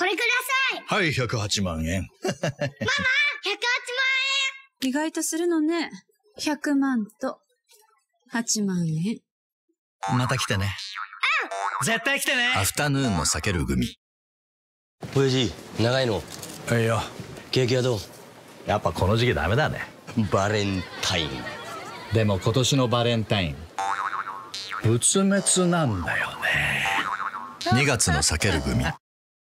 これください。はい、108万円。ママ !108 万円意外とするのね。100万と8万円。また来てね。うん絶対来てねアフタヌーンも避ける組。親父、長いのいいよ。ケーキはどうやっぱこの時期ダメだね。バレンタイン。でも今年のバレンタイン、仏滅なんだよね。2月の避ける組。